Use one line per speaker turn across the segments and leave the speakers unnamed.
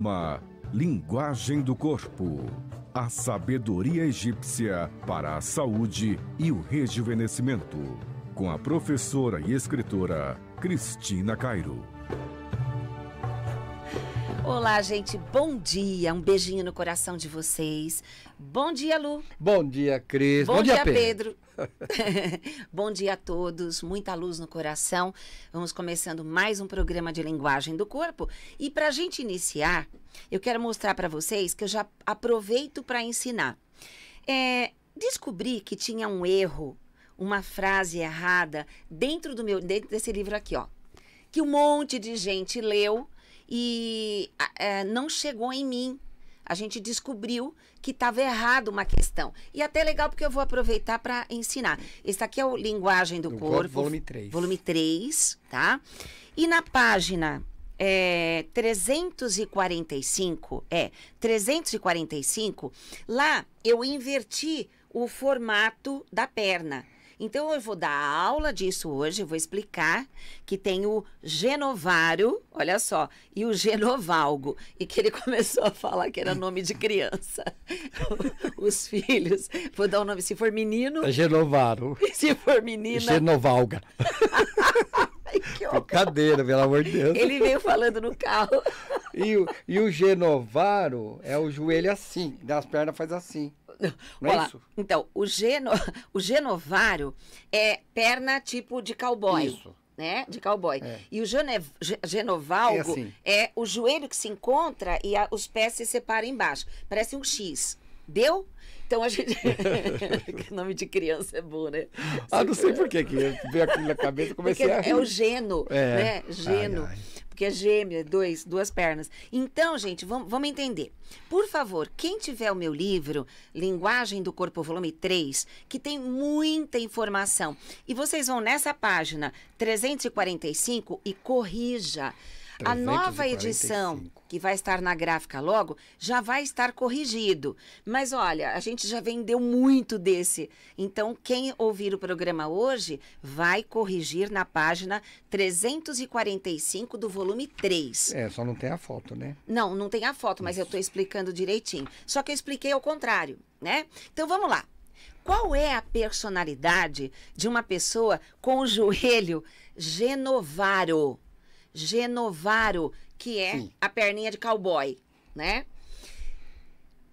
Uma linguagem do corpo. A sabedoria egípcia para a saúde e o rejuvenescimento. Com a professora e escritora Cristina Cairo.
Olá, gente. Bom dia. Um beijinho no coração de vocês. Bom dia, Lu.
Bom dia, Cris. Bom, Bom dia, dia, Pedro.
Pedro. Bom dia a todos, muita luz no coração. Vamos começando mais um programa de linguagem do corpo. E para a gente iniciar, eu quero mostrar para vocês que eu já aproveito para ensinar. É, descobri que tinha um erro, uma frase errada dentro do meu dentro desse livro aqui, ó, que um monte de gente leu e é, não chegou em mim a gente descobriu que estava errado uma questão. E é até legal porque eu vou aproveitar para ensinar. Esse aqui é o Linguagem do, do corpo, volume 3. Volume 3, tá? E na página é, 345, é, 345, lá eu inverti o formato da perna. Então eu vou dar aula disso hoje, vou explicar que tem o Genovário, olha só, e o Genovalgo, e que ele começou a falar que era nome de criança. Os filhos, vou dar o um nome, se for menino...
É Genovaro.
Se for menina...
Genovalga. que Brincadeira, pelo amor de Deus. Ele veio
falando no carro.
E, o, e o Genovaro é o joelho assim, das pernas faz assim. Não Olá. é isso?
Então, o, geno, o genovário é perna tipo de cowboy. Isso. Né? De cowboy. É. E o gene, genovalgo é, assim. é, o joelho que se encontra e a, os pés se separam embaixo. Parece um X. Deu? Então a gente. nome de criança é bom, né? Ah, não sei por
que veio aquilo na cabeça e comecei Porque a. É o
geno, é. né? Geno. Ai, ai porque é gêmea, dois, duas pernas. Então, gente, vamos, vamos entender. Por favor, quem tiver o meu livro, Linguagem do Corpo, volume 3, que tem muita informação, e vocês vão nessa página 345 e corrija. A nova edição, que vai estar na gráfica logo, já vai estar corrigido. Mas olha, a gente já vendeu muito desse. Então, quem ouvir o programa hoje vai corrigir na página 345 do volume 3.
É, só não tem a foto, né?
Não, não tem a foto, mas Isso. eu estou explicando direitinho. Só que eu expliquei ao contrário, né? Então, vamos lá. Qual é a personalidade de uma pessoa com o joelho Genovaro? Genovaro, que é Sim. a perninha de cowboy, né?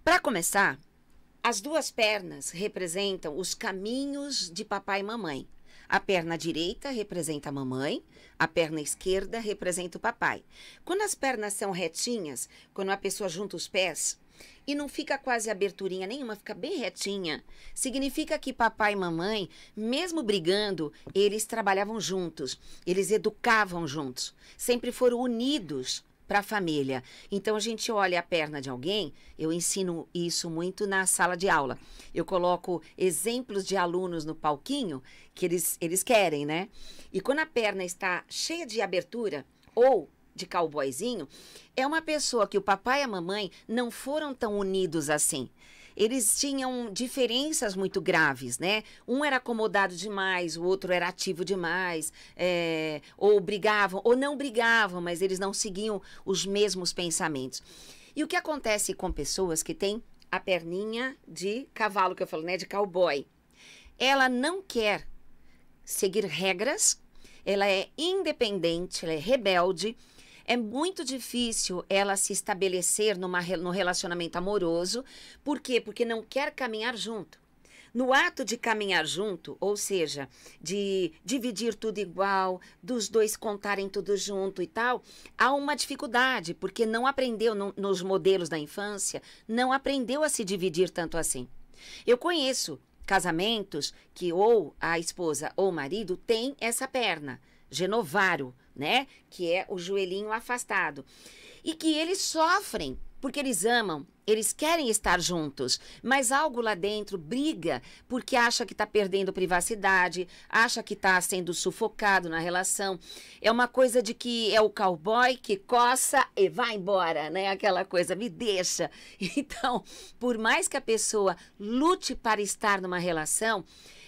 Para começar, as duas pernas representam os caminhos de papai e mamãe. A perna direita representa a mamãe, a perna esquerda representa o papai. Quando as pernas são retinhas, quando a pessoa junta os pés, e não fica quase aberturinha nenhuma, fica bem retinha, significa que papai e mamãe, mesmo brigando, eles trabalhavam juntos, eles educavam juntos, sempre foram unidos para a família. Então a gente olha a perna de alguém, eu ensino isso muito na sala de aula. Eu coloco exemplos de alunos no palquinho que eles, eles querem, né? E quando a perna está cheia de abertura ou de cowboyzinho, é uma pessoa que o papai e a mamãe não foram tão unidos assim eles tinham diferenças muito graves, né? Um era acomodado demais, o outro era ativo demais, é, ou brigavam, ou não brigavam, mas eles não seguiam os mesmos pensamentos. E o que acontece com pessoas que têm a perninha de cavalo, que eu falo, né? De cowboy. Ela não quer seguir regras, ela é independente, ela é rebelde, é muito difícil ela se estabelecer numa, no relacionamento amoroso. Por quê? Porque não quer caminhar junto. No ato de caminhar junto, ou seja, de dividir tudo igual, dos dois contarem tudo junto e tal, há uma dificuldade, porque não aprendeu no, nos modelos da infância, não aprendeu a se dividir tanto assim. Eu conheço casamentos que ou a esposa ou o marido tem essa perna, Genovaro né? Que é o joelhinho afastado. E que eles sofrem porque eles amam, eles querem estar juntos, mas algo lá dentro briga porque acha que está perdendo privacidade, acha que está sendo sufocado na relação. É uma coisa de que é o cowboy que coça e vai embora, né? Aquela coisa, me deixa. Então, por mais que a pessoa lute para estar numa relação,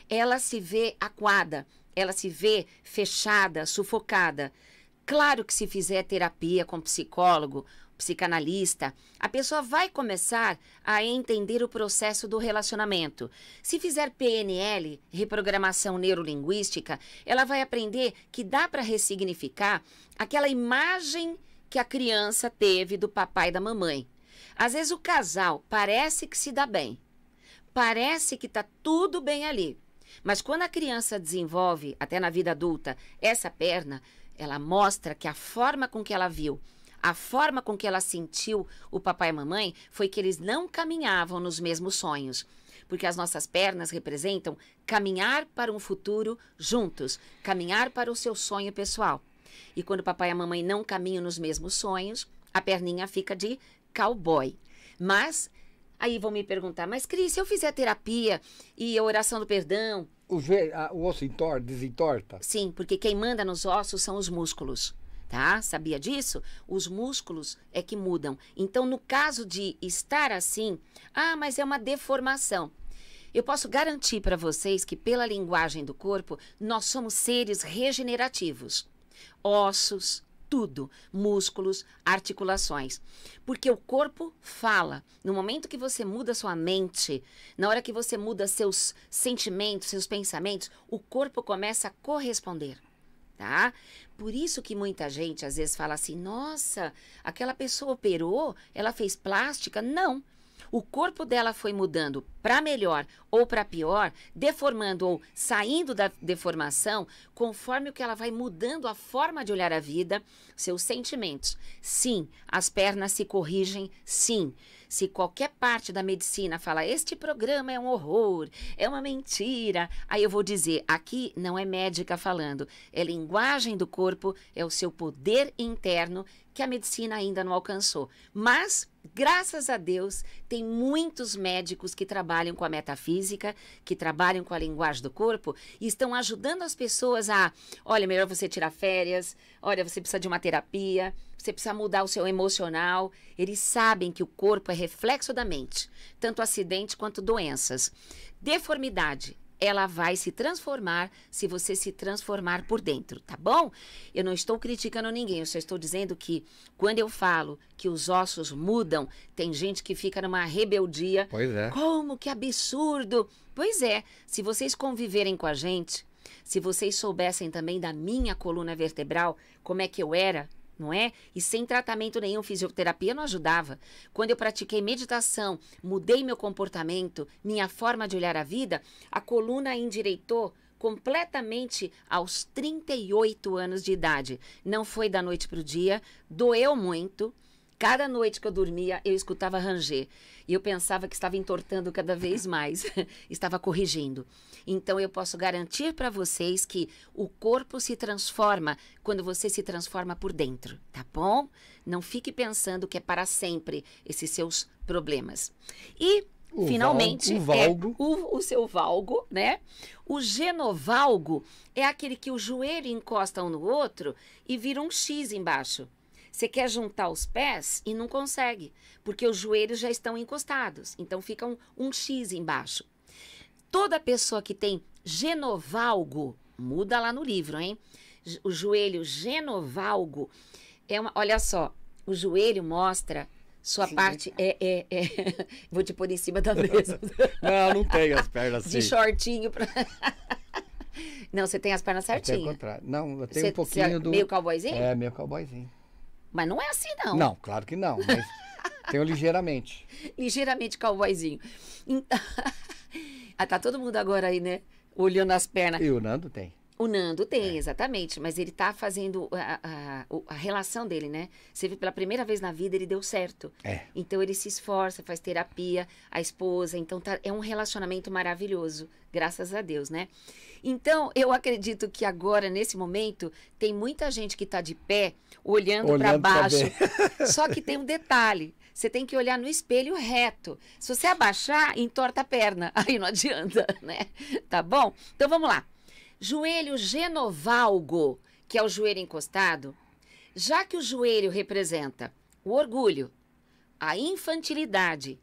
ela se vê aquada ela se vê fechada, sufocada. Claro que se fizer terapia com psicólogo, psicanalista, a pessoa vai começar a entender o processo do relacionamento. Se fizer PNL, reprogramação neurolinguística, ela vai aprender que dá para ressignificar aquela imagem que a criança teve do papai e da mamãe. Às vezes o casal parece que se dá bem. Parece que tá tudo bem ali. Mas quando a criança desenvolve, até na vida adulta, essa perna, ela mostra que a forma com que ela viu, a forma com que ela sentiu o papai e mamãe foi que eles não caminhavam nos mesmos sonhos. Porque as nossas pernas representam caminhar para um futuro juntos, caminhar para o seu sonho pessoal. E quando o papai e a mamãe não caminham nos mesmos sonhos, a perninha fica de cowboy. Mas Aí vão me perguntar, mas Cris, se eu fizer terapia e a oração do perdão. O, o osso entorta, desentorta? Sim, porque quem manda nos ossos são os músculos. Tá? Sabia disso? Os músculos é que mudam. Então, no caso de estar assim, ah, mas é uma deformação. Eu posso garantir para vocês que, pela linguagem do corpo, nós somos seres regenerativos. Ossos, tudo: músculos, articulações. Porque o corpo fala. No momento que você muda sua mente, na hora que você muda seus sentimentos, seus pensamentos, o corpo começa a corresponder. Tá? Por isso que muita gente às vezes fala assim: nossa, aquela pessoa operou, ela fez plástica. Não o corpo dela foi mudando para melhor ou para pior, deformando ou saindo da deformação, conforme o que ela vai mudando a forma de olhar a vida, seus sentimentos. Sim, as pernas se corrigem, sim. Se qualquer parte da medicina fala este programa é um horror, é uma mentira, aí eu vou dizer, aqui não é médica falando, é linguagem do corpo, é o seu poder interno que a medicina ainda não alcançou. Mas, graças a Deus, tem muitos médicos que trabalham com a metafísica, que trabalham com a linguagem do corpo e estão ajudando as pessoas a, olha, melhor você tirar férias, olha, você precisa de uma terapia, você precisa mudar o seu emocional. Eles sabem que o corpo é reflexo da mente, tanto acidente quanto doenças. Deformidade ela vai se transformar se você se transformar por dentro, tá bom? Eu não estou criticando ninguém, eu só estou dizendo que quando eu falo que os ossos mudam, tem gente que fica numa rebeldia. Pois é. Como que absurdo! Pois é, se vocês conviverem com a gente, se vocês soubessem também da minha coluna vertebral, como é que eu era, não é? E sem tratamento nenhum, fisioterapia não ajudava. Quando eu pratiquei meditação, mudei meu comportamento, minha forma de olhar a vida, a coluna endireitou completamente aos 38 anos de idade. Não foi da noite para o dia, doeu muito Cada noite que eu dormia, eu escutava ranger. E eu pensava que estava entortando cada vez mais, estava corrigindo. Então eu posso garantir para vocês que o corpo se transforma quando você se transforma por dentro, tá bom? Não fique pensando que é para sempre esses seus problemas. E o finalmente Val, o, é Valgo. É o, o, seu Valgo, né? O Genovalgo é aquele que o joelho encosta um no outro e vira um X embaixo. Você quer juntar os pés e não consegue, porque os joelhos já estão encostados. Então fica um, um X embaixo. Toda pessoa que tem genovalgo, muda lá no livro, hein? O joelho genovalgo é uma. Olha só, o joelho mostra sua Sim. parte né? é, é, é, Vou te pôr em cima da mesa.
não, não tenho as pernas assim. De
shortinho. Pra... não, você tem as pernas certinhas. É o
contrário. Não, eu tenho um pouquinho é do. Meio cowboyzinho? É, meio cowboyzinho.
Mas não é assim, não. Não,
claro que não. Mas tenho ligeiramente.
Ligeiramente cowboyzinho. Então, tá todo mundo agora aí, né? Olhando as pernas. E o Nando tem. O Nando tem, é. exatamente, mas ele tá fazendo a, a, a, relação dele, né? Você viu pela primeira vez na vida ele deu certo. É. Então ele se esforça, faz terapia, a esposa, então tá, é um relacionamento maravilhoso, graças a Deus, né? Então, eu acredito que agora, nesse momento, tem muita gente que tá de pé, olhando, olhando para baixo. Só que tem um detalhe, você tem que olhar no espelho reto. Se você abaixar, entorta a perna, aí não adianta, né? Tá bom? Então vamos lá. Joelho genovalgo, que é o joelho encostado, já que o joelho representa o orgulho, a infantilidade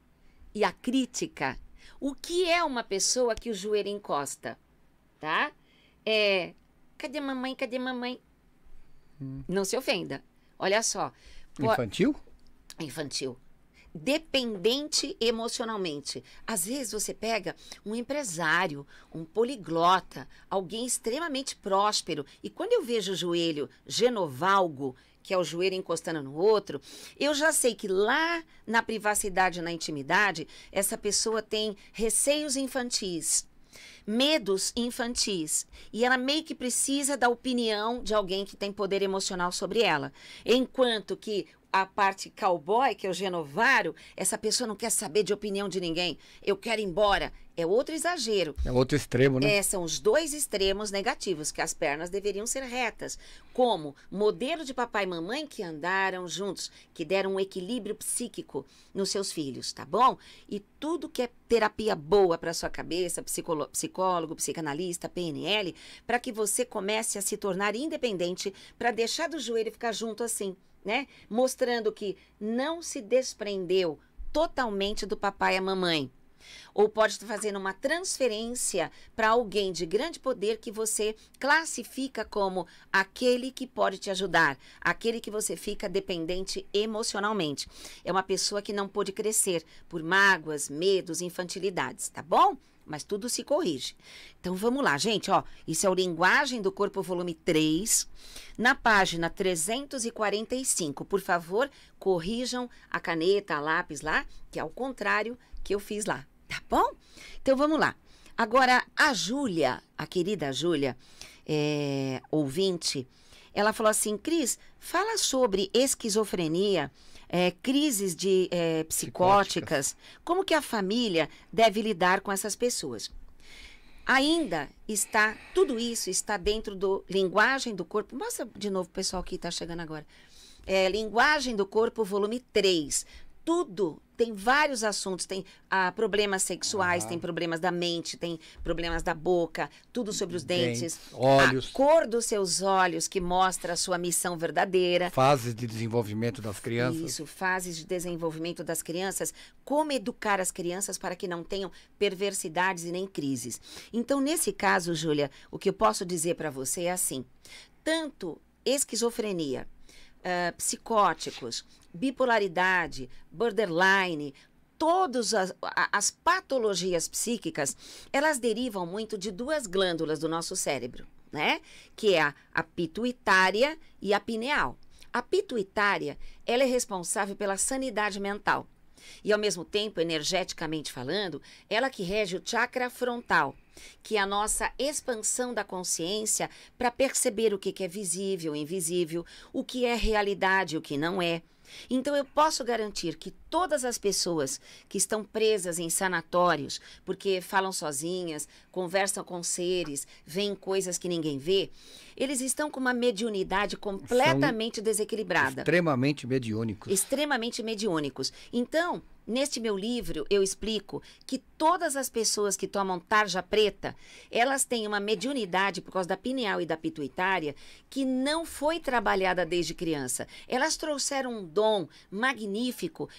e a crítica, o que é uma pessoa que o joelho encosta? Tá? É. Cadê mamãe? Cadê mamãe? Hum. Não se ofenda. Olha só. Infantil? Infantil dependente emocionalmente. Às vezes você pega um empresário, um poliglota, alguém extremamente próspero, e quando eu vejo o joelho genovalgo, que é o joelho encostando no outro, eu já sei que lá na privacidade, na intimidade, essa pessoa tem receios infantis, medos infantis, e ela meio que precisa da opinião de alguém que tem poder emocional sobre ela. Enquanto que a parte cowboy, que é o Genovaro, essa pessoa não quer saber de opinião de ninguém. Eu quero ir embora. É outro exagero.
É outro extremo, né? É,
são os dois extremos negativos, que as pernas deveriam ser retas. Como modelo de papai e mamãe que andaram juntos, que deram um equilíbrio psíquico nos seus filhos, tá bom? E tudo que é terapia boa para sua cabeça, psicólogo, psicanalista, PNL, para que você comece a se tornar independente, para deixar do joelho ficar junto assim né? Mostrando que não se desprendeu totalmente do papai e a mamãe. Ou pode estar fazendo uma transferência para alguém de grande poder que você classifica como aquele que pode te ajudar, aquele que você fica dependente emocionalmente. É uma pessoa que não pôde crescer por mágoas, medos, infantilidades, tá bom? mas tudo se corrige. Então vamos lá, gente, ó, isso é o Linguagem do Corpo, volume 3, na página 345. Por favor, corrijam a caneta, a lápis lá, que é o contrário que eu fiz lá, tá bom? Então vamos lá. Agora, a Júlia, a querida Júlia, é, ouvinte, ela falou assim: Cris, fala sobre esquizofrenia é, crises de é, psicóticas, psicóticas, como que a família deve lidar com essas pessoas? Ainda está, tudo isso está dentro do linguagem do corpo. Mostra de novo o pessoal que está chegando agora. É, linguagem do corpo, volume 3. Tudo tem vários assuntos, tem ah, problemas sexuais, tem problemas da mente, tem problemas da boca, tudo sobre os dentes, olhos, a cor dos seus olhos que mostra a sua missão verdadeira,
fases de desenvolvimento das crianças, isso,
fases de desenvolvimento das crianças, como educar as crianças para que não tenham perversidades e nem crises. Então, nesse caso, Júlia, o que eu posso dizer para você é assim: tanto esquizofrenia, uh, psicóticos, bipolaridade, borderline, todas as, as, patologias psíquicas, elas derivam muito de duas glândulas do nosso cérebro, né? Que é a, a pituitária e a pineal. A pituitária, ela é responsável pela sanidade mental. E ao mesmo tempo, energeticamente falando, ela que rege o chakra frontal, que é a nossa expansão da consciência para perceber o que, que é visível, invisível, o que é realidade, o que não é então eu posso garantir que todas as pessoas que estão presas em sanatórios, porque falam sozinhas, conversam com seres, veem coisas que ninguém vê, eles estão com uma mediunidade completamente São desequilibrada.
Extremamente mediúnicos.
Extremamente mediúnicos. Então, Neste meu livro, eu explico que todas as pessoas que tomam tarja preta, elas têm uma mediunidade por causa da pineal e da pituitária que não foi trabalhada desde criança. Elas trouxeram um dom magnífico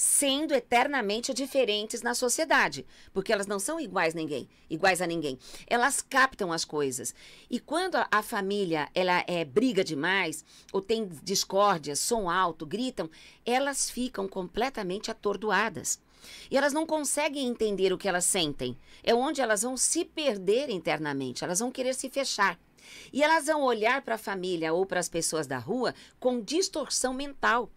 sendo eternamente diferentes na sociedade, porque elas não são iguais ninguém, iguais a ninguém. Elas captam as coisas. E quando a, a família ela é briga demais ou tem discórdia, som alto, gritam, elas ficam completamente atordoadas. E elas não conseguem entender o que elas sentem. É onde elas vão se perder internamente, elas vão querer se fechar. E elas vão olhar para a família ou para as pessoas da rua com distorção mental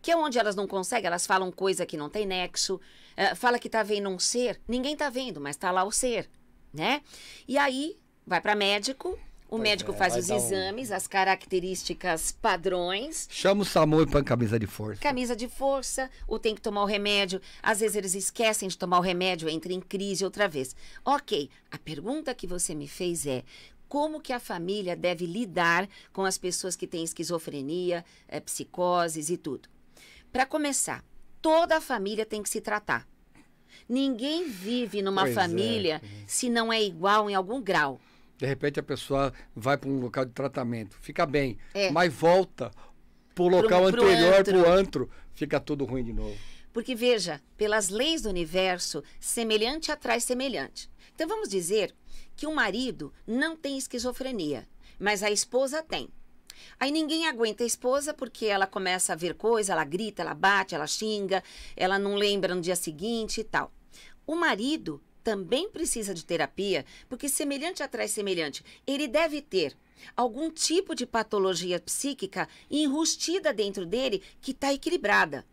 que é onde elas não conseguem, elas falam coisa que não tem nexo, eh, fala que tá vendo um ser, ninguém tá vendo, mas tá lá o ser, né? E aí vai para médico, o pois médico é, faz os exames, um... as características padrões.
Chama o SAMU e põe camisa de força.
Camisa de força, ou tem que tomar o remédio. Às vezes eles esquecem de tomar o remédio, entra em crise outra vez. Ok, a pergunta que você me fez é: como que a família deve lidar com as pessoas que têm esquizofrenia, é, psicoses e tudo. Para começar, toda a família tem que se tratar. Ninguém vive numa pois é, família é. se não é igual em algum grau.
De repente a pessoa vai para um local de tratamento, fica bem, é. mas volta para o local pro, anterior, para o antro, fica tudo ruim de novo.
Porque veja, pelas leis do universo, semelhante atrai semelhante. Então vamos dizer que o marido não tem esquizofrenia, mas a esposa tem. Aí ninguém aguenta a esposa porque ela começa a ver coisa, ela grita, ela bate, ela xinga, ela não lembra no dia seguinte e tal. O marido também precisa de terapia, porque semelhante atrai semelhante. Ele deve ter algum tipo de patologia psíquica enrustida dentro dele que está equilibrada.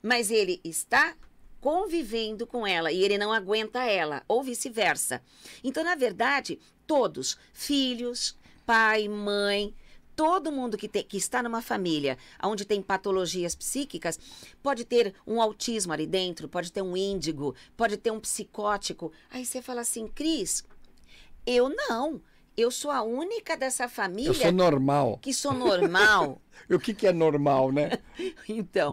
Mas ele está convivendo com ela e ele não aguenta ela, ou vice-versa. Então, na verdade, todos, filhos, pai, mãe, todo mundo que, te, que, está numa família onde tem patologias psíquicas pode ter um autismo ali dentro, pode ter um índigo, pode ter um psicótico. Aí você fala assim, Cris, eu não. Eu sou a única dessa família. Eu sou
normal. Que sou normal. o que, que é normal, né?
então.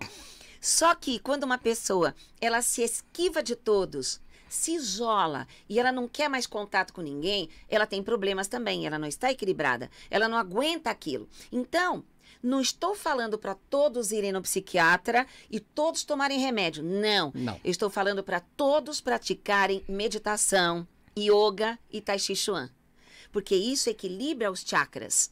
Só que quando uma pessoa ela se esquiva de todos, se isola e ela não quer mais contato com ninguém, ela tem problemas também, ela não está equilibrada, ela não aguenta aquilo. Então, não estou falando para todos irem no psiquiatra e todos tomarem remédio. Não. não. Eu estou falando para todos praticarem meditação, yoga e tai chi chuan. Porque isso equilibra os chakras.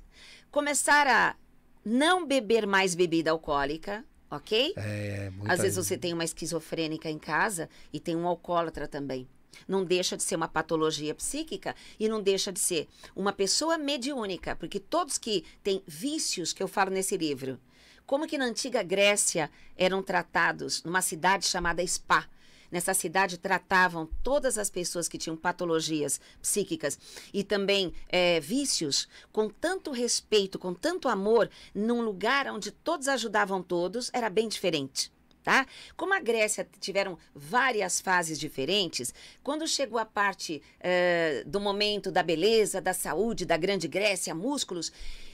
Começar a não beber mais bebida alcoólica, Ok?
É, muita... Às vezes você
tem uma esquizofrênica em casa e tem um alcoólatra também. Não deixa de ser uma patologia psíquica e não deixa de ser uma pessoa mediúnica, porque todos que têm vícios, que eu falo nesse livro, como que na antiga Grécia eram tratados numa cidade chamada Spa, Nessa cidade tratavam todas as pessoas que tinham patologias psíquicas e também é, vícios com tanto respeito, com tanto amor, num lugar onde todos ajudavam todos, era bem diferente. Tá? Como a Grécia tiveram várias fases diferentes, quando chegou a parte é, do momento da beleza, da saúde, da grande Grécia, músculos,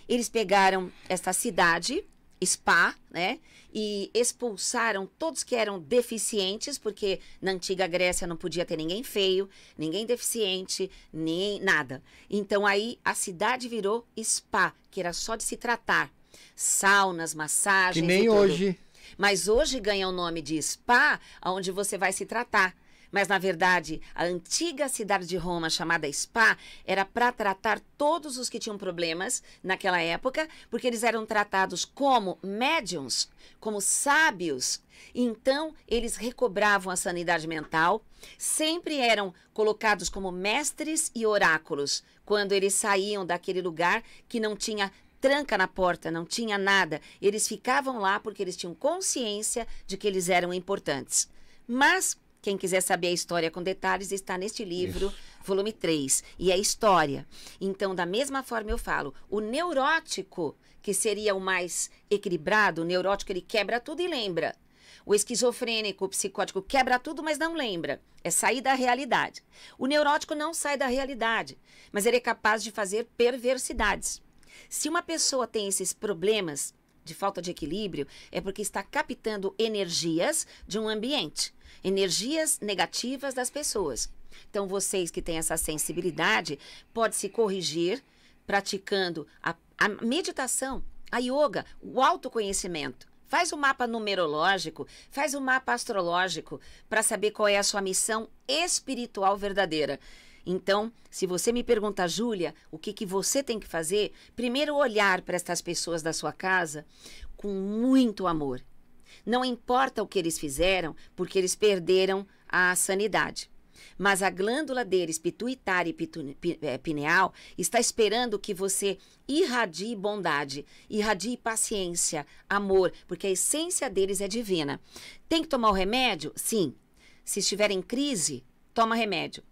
eles pegaram essa cidade spa, né? E expulsaram todos que eram deficientes, porque na antiga Grécia não podia ter ninguém feio, ninguém deficiente, nem nada. Então aí a cidade virou spa, que era só de se tratar. Saunas, massagens. Que nem hoje. Mas hoje ganha o nome de spa, onde você vai se tratar. Mas, na verdade, a antiga cidade de Roma, chamada Spa, era para tratar todos os que tinham problemas naquela época, porque eles eram tratados como médiums, como sábios. Então, eles recobravam a sanidade mental, sempre eram colocados como mestres e oráculos quando eles saíam daquele lugar que não tinha tranca na porta, não tinha nada. Eles ficavam lá porque eles tinham consciência de que eles eram importantes. Mas quem quiser saber a história com detalhes está neste livro, Isso. volume 3, e é história. Então, da mesma forma eu falo, o neurótico, que seria o mais equilibrado, o neurótico ele quebra tudo e lembra. O esquizofrênico, o psicótico quebra tudo, mas não lembra. É sair da realidade. O neurótico não sai da realidade, mas ele é capaz de fazer perversidades. Se uma pessoa tem esses problemas, de falta de equilíbrio é porque está captando energias de um ambiente, energias negativas das pessoas. Então, vocês que têm essa sensibilidade, pode se corrigir praticando a, a meditação, a yoga, o autoconhecimento. Faz o um mapa numerológico, faz o um mapa astrológico para saber qual é a sua missão espiritual verdadeira. Então, se você me pergunta, Júlia, o que, que você tem que fazer, primeiro olhar para estas pessoas da sua casa com muito amor. Não importa o que eles fizeram, porque eles perderam a sanidade. Mas a glândula deles, pituitária e pitu, é, pineal, está esperando que você irradie bondade, irradie paciência, amor, porque a essência deles é divina. Tem que tomar o remédio? Sim. Se estiver em crise, toma remédio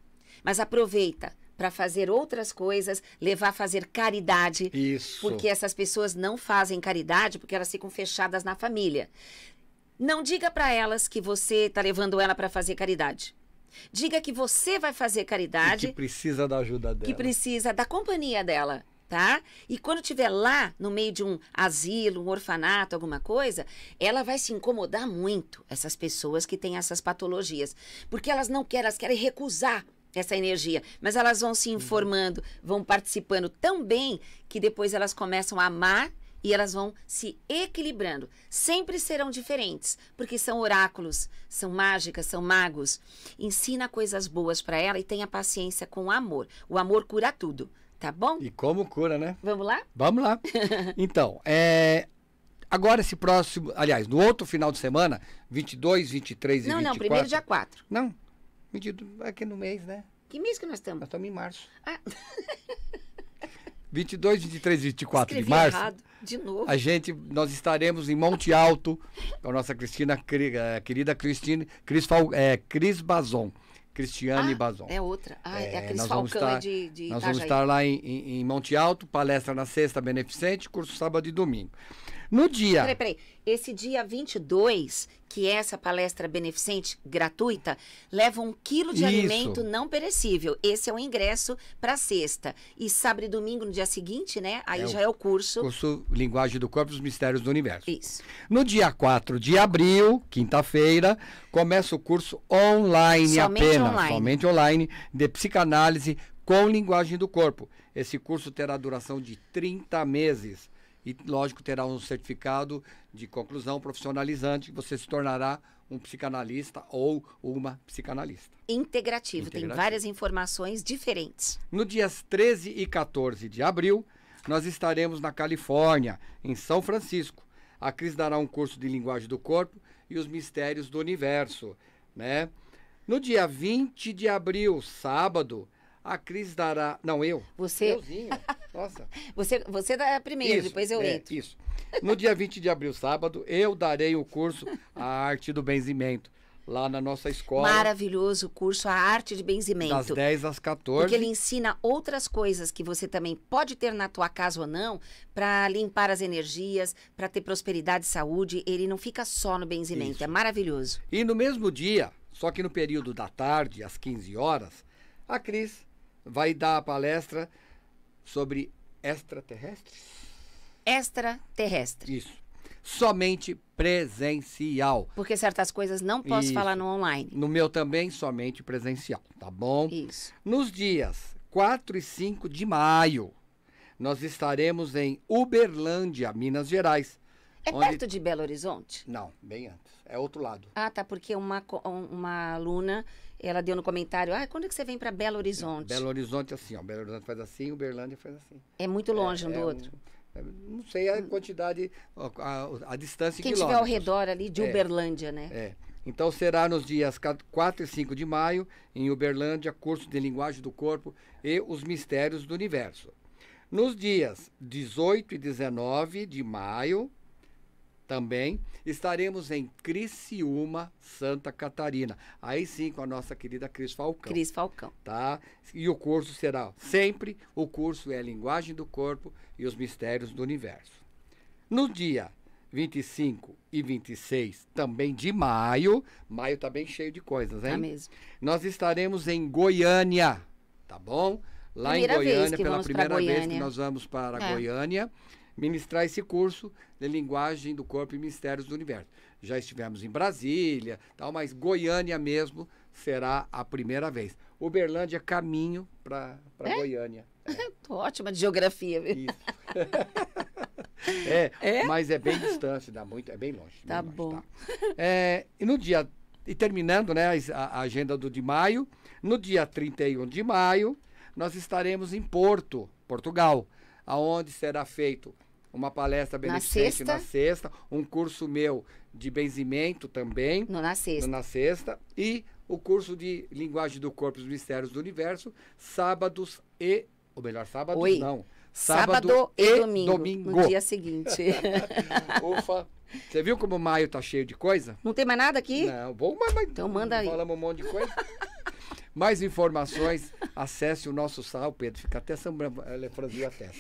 mas aproveita para fazer outras coisas, levar a fazer caridade. Isso. Porque essas pessoas não fazem caridade porque elas ficam fechadas na família. Não diga para elas que você está levando ela para fazer caridade. Diga que você vai fazer caridade. E que
precisa da ajuda dela. Que
precisa da companhia dela, tá? E quando estiver lá no meio de um asilo, um orfanato, alguma coisa, ela vai se incomodar muito, essas pessoas que têm essas patologias. Porque elas não querem, elas querem recusar essa energia, mas elas vão se uhum. informando, vão participando tão bem que depois elas começam a amar e elas vão se equilibrando. Sempre serão diferentes, porque são oráculos, são mágicas, são magos. Ensina coisas boas para ela e tenha paciência com o amor.
O amor cura tudo, tá bom? E como cura, né? Vamos lá? Vamos lá. então, é, Agora, esse próximo, aliás, no outro final de semana, 22, 23 não, e 24... Não, não, primeiro dia 4. Não,
Medido aqui no mês, né? Que mês que nós estamos? Nós estamos em
março. Ah. 22, 23 e 24 Escrevi de março. Errado, de novo. A gente, nós estaremos em Monte Alto com a nossa Cristina, eh, querida Cristina, Cris, é, Cris Bazon. Cristiane ah, Bazon. É outra. Ah, é, é a eh, Cris nós Falcão é estar, é de, de Nós Itajaí. vamos estar lá em, em, em Monte Alto, palestra na sexta, beneficente, curso sábado e domingo. No dia. Peraí,
peraí. Esse dia 22, que é essa palestra beneficente gratuita, leva um quilo de Isso. alimento não perecível. Esse é o ingresso para sexta. E sábado e domingo, no dia seguinte, né? Aí é já o, é o curso.
Curso Linguagem do Corpo e dos Mistérios do Universo. Isso. No dia 4 de abril, quinta-feira, começa o curso online Somente apenas. Online. Somente online, de psicanálise com linguagem do corpo. Esse curso terá duração de 30 meses e, lógico, terá um certificado de conclusão profissionalizante, você se tornará um psicanalista ou uma psicanalista.
Integrativo, Integrativo. tem várias informações diferentes.
No dias 13 e 14 de abril, nós estaremos na Califórnia, em São Francisco. A Cris dará um curso de linguagem do corpo e os mistérios do universo, né? No dia 20 de abril, sábado, a Cris dará. Não, eu. Você.
Euzinho. Nossa. Você, você dá primeiro, isso, depois eu é, entro.
Isso. No dia 20 de abril, sábado, eu darei o curso A Arte do Benzimento. Lá na nossa escola.
Maravilhoso curso, a arte de benzimento. Das
10 às 14. Porque ele
ensina outras coisas que você também pode ter na tua casa ou não, para limpar as energias, para ter prosperidade e saúde. Ele não fica só no benzimento, isso. é
maravilhoso. E no mesmo dia, só que no período da tarde, às 15 horas, a Cris vai dar a palestra sobre extraterrestres? extraterrestres Isso. Somente presencial. Porque certas coisas não posso Isso. falar no online. No meu também, somente presencial, tá bom? Isso. Nos dias 4 e 5 de maio, nós estaremos em Uberlândia, Minas Gerais.
É onde... perto de Belo
Horizonte? Não, bem antes. É outro lado.
Ah, tá, porque uma, uma aluna ela deu no comentário, ah, quando é que você vem para Belo Horizonte? Belo
Horizonte assim, ó, Belo Horizonte faz assim, Uberlândia faz assim. É muito longe é, um do é outro. Um, é, não sei a quantidade, a, a, a distância Quem estiver ao redor ali de é, Uberlândia, né? É. Então será nos dias 4 e 5 de maio, em Uberlândia, curso de linguagem do corpo e os mistérios do universo. Nos dias 18 e 19 de maio, também. Estaremos em Criciúma, Santa Catarina. Aí sim com a nossa querida Cris Falcão. Cris Falcão. Tá? E o curso será sempre, o curso é Linguagem do Corpo e os Mistérios do Universo. No dia 25 e 26 também de maio, maio tá bem cheio de coisas, hein? Tá mesmo. Nós estaremos em Goiânia, tá bom? Lá primeira em Goiânia, pela primeira Goiânia. vez que nós vamos para é. Goiânia ministrar esse curso de linguagem do corpo e mistérios do universo. Já estivemos em Brasília, tal, mas Goiânia mesmo será a primeira vez. Uberlândia caminho para é? Goiânia. É.
Tô ótima de geografia, viu? Isso.
é, é, mas é bem distante, dá muito, é bem longe. Tá bem bom. tá. É, e no dia e terminando, né, a, a agenda do de maio, no dia 31 de maio, nós estaremos em Porto, Portugal, aonde será feito uma palestra beneficente na sexta. na sexta, um curso meu de benzimento também. No, na sexta. No, na sexta. E o curso de Linguagem do Corpo e dos Mistérios do Universo, sábados e. Ou melhor, sábados Oi. não. Sábado, sábado e, e domingo, domingo. No dia
seguinte.
Ufa. Você viu como o maio tá cheio de coisa?
Não tem mais nada aqui? Não,
bom, mas, mas então manda aí. Falamos um monte de coisa. Mais informações, acesse o nosso site. Pedro fica até sangrando, ela é franziu a testa.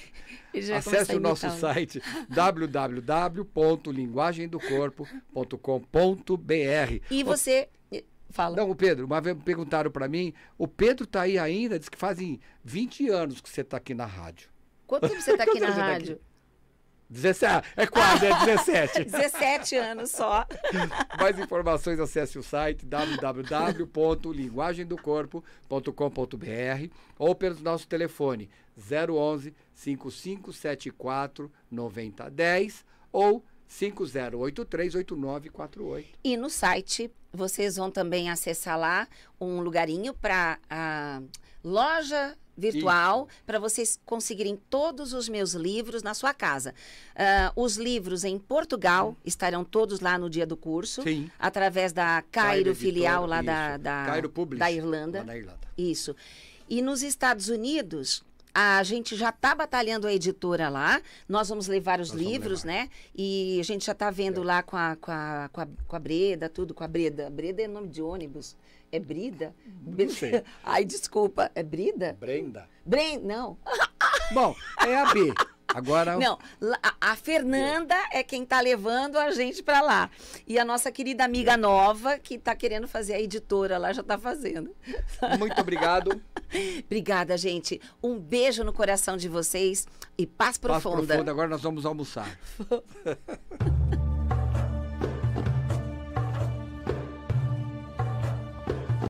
Acesse o nosso site www.linguagemdocorpo.com.br. E você. Fala. Não, o Pedro, uma vez perguntaram para mim, o Pedro tá aí ainda, diz que fazem 20 anos que você tá aqui na rádio.
Quanto tempo você tá aqui na tá rádio?
17, ah, é quase, é 17. 17
anos só.
Mais informações, acesse o site www.linguagemdocorpo.com.br ou pelo nosso telefone 011 5574 9010 ou 50838948.
E no site vocês vão também acessar lá um lugarinho para a ah, loja virtual para vocês conseguirem todos os meus livros na sua casa. Uh, os livros em Portugal estarão todos lá no dia do curso, Sim. através da Cairo, Cairo filial lá da, da, Cairo da Irlanda. Lá Irlanda. Isso. E nos Estados Unidos, a gente já está batalhando a editora lá, nós vamos levar os nós livros, levar. né? E a gente já está vendo é. lá com a, com, a, com, a, com a Breda, tudo, com a Breda. Breda é nome de ônibus. É Brida? Não sei. Ai, desculpa. É Brida? Brenda. Brenda, não.
Bom, é a B. Agora. Não,
a Fernanda é quem está levando a gente para lá. E a nossa querida amiga nova, que está querendo fazer a editora lá, já está fazendo.
Muito obrigado.
Obrigada, gente. Um beijo no coração de vocês e paz profunda. Paz profunda,
agora nós vamos almoçar.